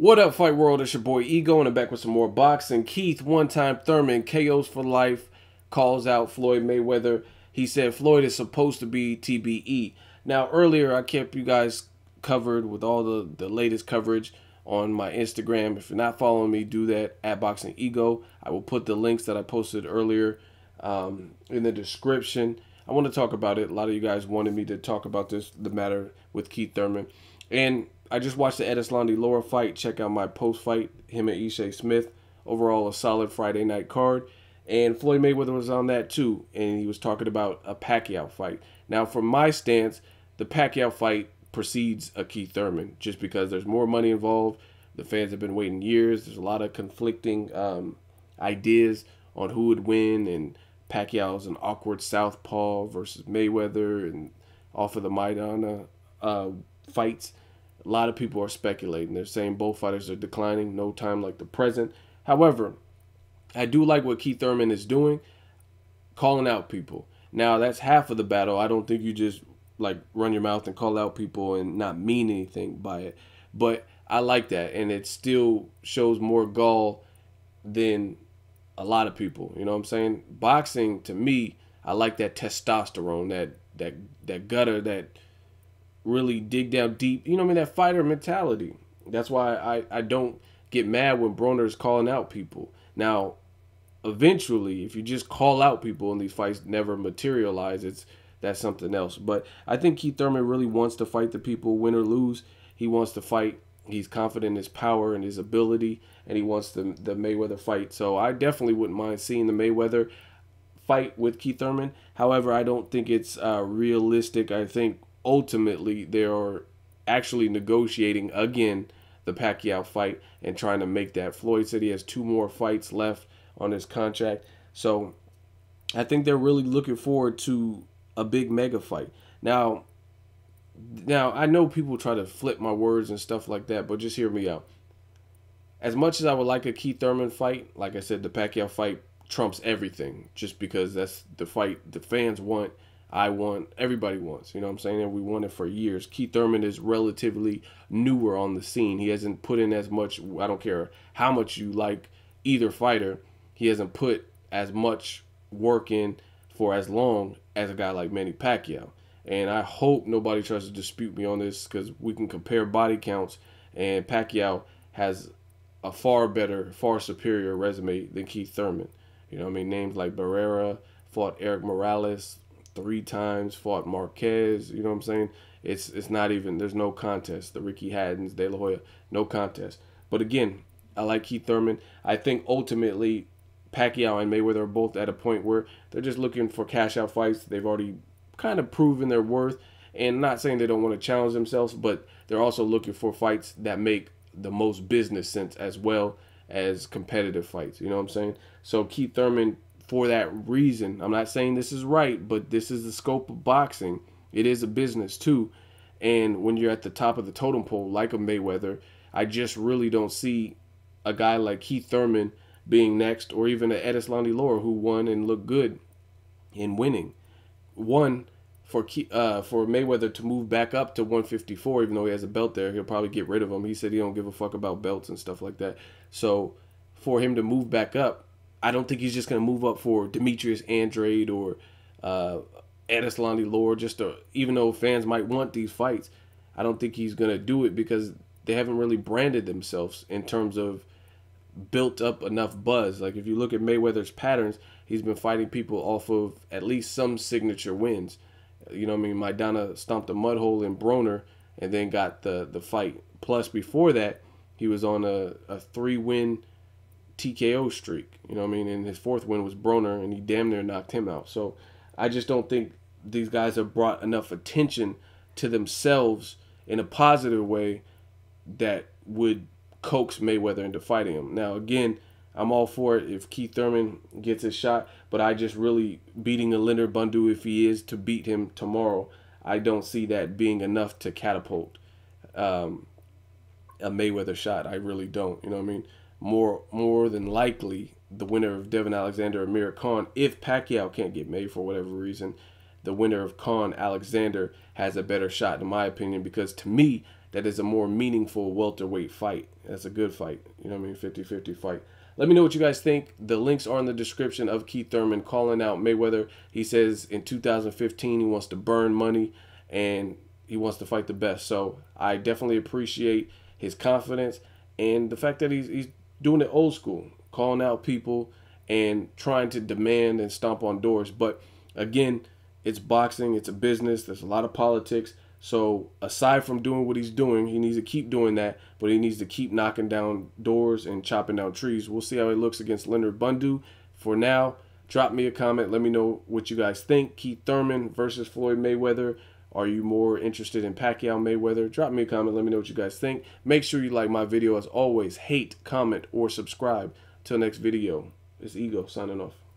What up, Fight World? It's your boy Ego, and I'm back with some more boxing. Keith, one time Thurman, KOs for life, calls out Floyd Mayweather. He said Floyd is supposed to be TBE. Now, earlier I kept you guys covered with all the, the latest coverage on my Instagram. If you're not following me, do that at Boxing Ego. I will put the links that I posted earlier um, in the description. I want to talk about it. A lot of you guys wanted me to talk about this, the matter with Keith Thurman. And I just watched the Edis Laura fight. Check out my post fight, him and Ishay Smith. Overall, a solid Friday night card. And Floyd Mayweather was on that too, and he was talking about a Pacquiao fight. Now, from my stance, the Pacquiao fight precedes a Keith Thurman just because there's more money involved. The fans have been waiting years. There's a lot of conflicting um, ideas on who would win, and Pacquiao's an awkward southpaw versus Mayweather, and off of the Maidana uh, fights. A lot of people are speculating. They're saying both fighters are declining, no time like the present. However, I do like what Keith Thurman is doing, calling out people. Now, that's half of the battle. I don't think you just like run your mouth and call out people and not mean anything by it. But I like that. And it still shows more gall than a lot of people. You know what I'm saying? Boxing, to me, I like that testosterone, that that that gutter, that really dig down deep. You know I mean? That fighter mentality. That's why I, I don't get mad when Broner is calling out people. Now, eventually, if you just call out people and these fights never materialize, it's that's something else. But I think Keith Thurman really wants to fight the people, win or lose. He wants to fight. He's confident in his power and his ability, and he wants the the Mayweather fight. So I definitely wouldn't mind seeing the Mayweather fight with Keith Thurman. However, I don't think it's uh, realistic. I think ultimately they are actually negotiating again the Pacquiao fight and trying to make that. Floyd said he has two more fights left on his contract. So I think they're really looking forward to a big mega fight. Now now I know people try to flip my words and stuff like that, but just hear me out. As much as I would like a Keith Thurman fight, like I said, the Pacquiao fight trumps everything just because that's the fight the fans want I want, everybody wants. You know what I'm saying? And we want it for years. Keith Thurman is relatively newer on the scene. He hasn't put in as much, I don't care how much you like either fighter, he hasn't put as much work in for as long as a guy like Manny Pacquiao. And I hope nobody tries to dispute me on this because we can compare body counts, and Pacquiao has a far better, far superior resume than Keith Thurman. You know I mean? Names like Barrera, fought Eric Morales, three times, fought Marquez. You know what I'm saying? It's it's not even there's no contest. The Ricky Haddens, De La Hoya, no contest. But again, I like Keith Thurman. I think ultimately Pacquiao and Mayweather are both at a point where they're just looking for cash out fights. They've already kind of proven their worth and not saying they don't want to challenge themselves, but they're also looking for fights that make the most business sense as well as competitive fights. You know what I'm saying? So Keith Thurman for that reason. I'm not saying this is right, but this is the scope of boxing. It is a business too. And when you're at the top of the totem pole, like a Mayweather, I just really don't see a guy like Keith Thurman being next, or even Edis Edislandi Lora who won and looked good in winning. One for uh, for Mayweather to move back up to 154, even though he has a belt there, he'll probably get rid of him. He said he don't give a fuck about belts and stuff like that. So for him to move back up I don't think he's just going to move up for Demetrius Andrade or uh, Adeslani Lord. Just to, even though fans might want these fights, I don't think he's going to do it because they haven't really branded themselves in terms of built up enough buzz. Like if you look at Mayweather's patterns, he's been fighting people off of at least some signature wins. You know, what I mean, Maidana stomped a mud hole in Broner and then got the the fight. Plus, before that, he was on a, a three win TKO streak. You know what I mean? And his fourth win was Broner, and he damn near knocked him out. So I just don't think these guys have brought enough attention to themselves in a positive way that would coax Mayweather into fighting him. Now, again, I'm all for it if Keith Thurman gets his shot, but I just really beating a Leonard Bundu if he is to beat him tomorrow. I don't see that being enough to catapult um, a Mayweather shot. I really don't. You know what I mean? more more than likely the winner of Devin Alexander or Amir Khan, if Pacquiao can't get made for whatever reason, the winner of Khan Alexander has a better shot, in my opinion, because to me, that is a more meaningful welterweight fight. That's a good fight. You know what I mean? 50 50 fight. Let me know what you guys think. The links are in the description of Keith Thurman calling out Mayweather. He says in 2015 he wants to burn money and he wants to fight the best. So I definitely appreciate his confidence and the fact that he's, he's doing it old school, calling out people and trying to demand and stomp on doors. But again, it's boxing, it's a business, there's a lot of politics. So aside from doing what he's doing, he needs to keep doing that, but he needs to keep knocking down doors and chopping down trees. We'll see how he looks against Leonard Bundu. For now, drop me a comment. Let me know what you guys think. Keith Thurman versus Floyd Mayweather. Are you more interested in Pacquiao Mayweather? Drop me a comment. Let me know what you guys think. Make sure you like my video as always. Hate, comment, or subscribe. Till next video. It's Ego signing off.